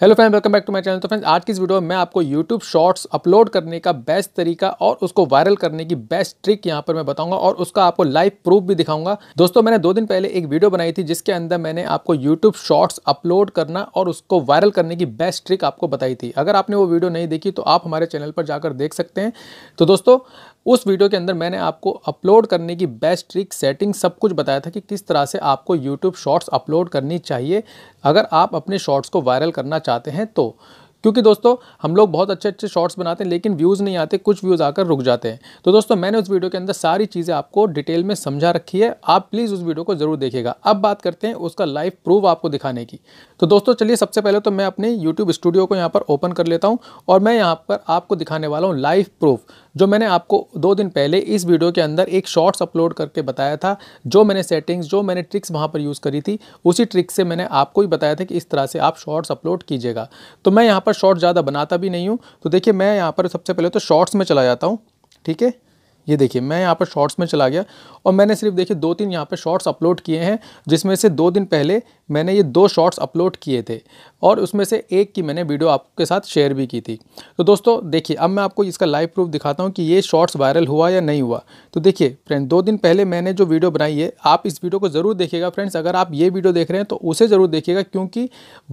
Hello friend welcome back to my channel तो friends आज की इस वीडियो में मैं आपको यूट्यूब शॉर्ट्स अपलोड करने का बेस्ट तरीका और उसको वायरल करने की बेस्ट ट्रिक यहां पर मैं बताऊंगा और उसका आपको लाइव प्रूफ भी दिखाऊंगा दोस्तों मैंने दो दिन पहले एक वीडियो बनाई थी जिसके अंदर मैंने आपको यूट्यूब शॉर्ट्स अपलोड करना और उसको वायरल करने की बेस्ट ट्रिक आपको बताई थी अगर आपने वो वीडियो नहीं देखी तो आप हमारे चैनल पर जाकर देख सकते हैं तो दोस्तों उस वीडियो के अंदर मैंने आपको अपलोड करने की बेस्ट ट्रिक सेटिंग सब कुछ बताया था कि किस तरह से आपको यूट्यूब शॉर्ट्स अपलोड करनी चाहिए अगर आप अपने शॉर्ट्स को वायरल करना चाहते हैं तो क्योंकि दोस्तों हम लोग बहुत अच्छे अच्छे शॉर्ट्स बनाते हैं लेकिन व्यूज़ नहीं आते कुछ व्यूज़ आकर रुक जाते हैं तो दोस्तों मैंने उस वीडियो के अंदर सारी चीज़ें आपको डिटेल में समझा रखी है आप प्लीज़ उस वीडियो को ज़रूर देखेगा अब बात करते हैं उसका लाइव प्रूफ आपको दिखाने की तो दोस्तों चलिए सबसे पहले तो मैं अपने यूट्यूब स्टूडियो को यहाँ पर ओपन कर लेता हूँ और मैं यहाँ पर आपको दिखाने वाला हूँ लाइव प्रूफ जो मैंने आपको दो दिन पहले इस वीडियो के अंदर एक शॉर्ट्स अपलोड करके बताया था जो मैंने सेटिंग्स जो मैंने ट्रिक्स वहाँ पर यूज़ करी थी उसी ट्रिक से मैंने आपको ही बताया था कि इस तरह से आप शॉर्ट्स अपलोड कीजिएगा तो मैं यहाँ पर शॉर्ट ज़्यादा बनाता भी नहीं हूँ तो देखिए मैं यहाँ पर सबसे पहले तो शॉर्ट्स में चला जाता हूँ ठीक है ये देखिए मैं यहाँ पर शॉर्ट्स में चला गया और मैंने सिर्फ देखिए दो तीन यहाँ पर शॉर्ट्स अपलोड किए हैं जिसमें से दो दिन पहले मैंने ये दो शॉर्ट्स अपलोड किए थे और उसमें से एक की मैंने वीडियो आपके साथ शेयर भी की थी तो दोस्तों देखिए अब मैं आपको इसका लाइव प्रूफ दिखाता हूँ कि ये शॉर्ट्स वायरल हुआ या नहीं हुआ तो देखिए फ्रेंड दो दिन पहले मैंने जो वीडियो बनाई है आप इस वीडियो को ज़रूर देखिएगा फ्रेंड्स अगर आप ये वीडियो देख रहे हैं तो उसे ज़रूर देखिएगा क्योंकि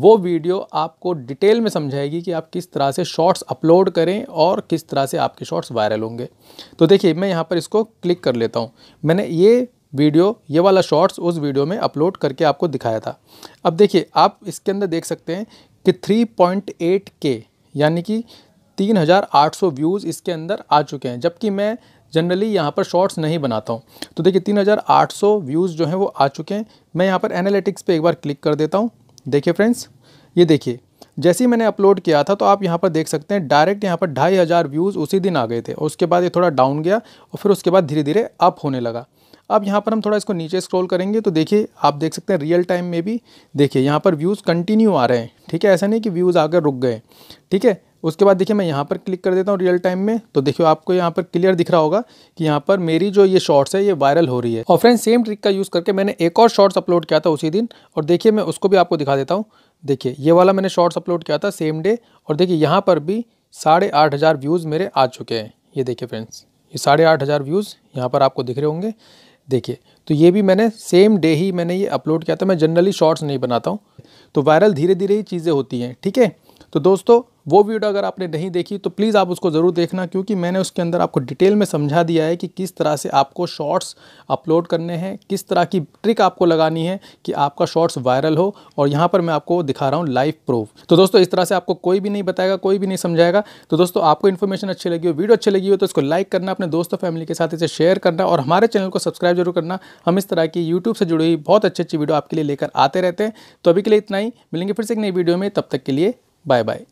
वो वीडियो आपको डिटेल में समझाएगी कि आप किस तरह से शॉर्ट्स अपलोड करें और किस तरह से आपके शॉर्ट्स वायरल होंगे तो देखिए मैं यहाँ पर इसको क्लिक कर लेता हूँ मैंने ये वीडियो ये वाला शॉर्ट्स उस वीडियो में अपलोड करके आपको दिखाया था अब देखिए आप इसके अंदर देख सकते हैं कि 3.8 के यानी कि 3800 व्यूज़ इसके अंदर आ चुके हैं जबकि मैं जनरली यहाँ पर शॉर्ट्स नहीं बनाता हूँ तो देखिए 3800 व्यूज़ जो हैं वो आ चुके हैं मैं यहाँ पर एनालिटिक्स पे एक बार क्लिक कर देता हूँ देखिए फ्रेंड्स ये देखिए जैसे ही मैंने अपलोड किया था तो आप यहाँ पर देख सकते हैं डायरेक्ट यहाँ पर ढाई हज़ार व्यूज़ उसी दिन आ गए थे और उसके बाद ये थोड़ा डाउन गया और फिर उसके बाद धीरे धीरे अप होने लगा अब यहाँ पर हम थोड़ा इसको नीचे स्क्रॉल करेंगे तो देखिए आप देख सकते हैं रियल टाइम में भी देखिए यहाँ पर व्यूज़ कंटिन्यू आ रहे हैं ठीक है ऐसा नहीं कि व्यूज़ आकर रुक गए ठीक है उसके बाद देखिए मैं यहाँ पर क्लिक कर देता हूँ रियल टाइम में तो देखिए आपको यहाँ पर क्लियर दिख रहा होगा कि यहाँ पर मेरी जो ये शॉर्ट्स है ये वायरल हो रही है और फ्रेंड सेम ट्रिक का यूज़ करके मैंने एक और शॉर्ट्स अपलोड किया था उसी दिन और देखिए मैं उसको भी आपको दिखा देता हूँ देखिए ये वाला मैंने शॉर्ट्स अपलोड किया था सेम डे और देखिए यहाँ पर भी साढ़े आठ हज़ार व्यूज़ मेरे आ चुके हैं ये देखिए फ्रेंड्स ये साढ़े आठ हज़ार व्यूज़ यहाँ पर आपको दिख रहे होंगे देखिए तो ये भी मैंने सेम डे ही मैंने ये अपलोड किया था मैं जनरली शॉर्ट्स नहीं बनाता हूँ तो वायरल धीरे धीरे ही चीज़ें होती हैं ठीक है तो दोस्तों वो वीडियो अगर आपने नहीं देखी तो प्लीज़ आप उसको ज़रूर देखना क्योंकि मैंने उसके अंदर आपको डिटेल में समझा दिया है कि किस तरह से आपको शॉर्ट्स अपलोड करने हैं किस तरह की ट्रिक आपको लगानी है कि आपका शॉर्ट्स वायरल हो और यहाँ पर मैं आपको दिखा रहा हूँ लाइव प्रूफ तो दोस्तों इस तरह से आपको कोई भी नहीं बताएगा कोई भी नहीं समझाएगा तो दोस्तों आपको इन्फॉर्मेशन अच्छी लगी हो वीडियो अच्छी लगी हो तो इसको लाइक करना अपने दोस्तों फैमिली के साथ इसे शेयर करना और हमारे चैनल को सब्सक्राइब जरूर करना हम इस तरह की यूट्यूब से जुड़ी हुई बहुत अच्छी अच्छी वीडियो आपके लिए लेकर आते रहते हैं तो अभी के लिए इतना ही मिलेंगे फिर से एक नई वीडियो में तब तक के लिए Bye bye.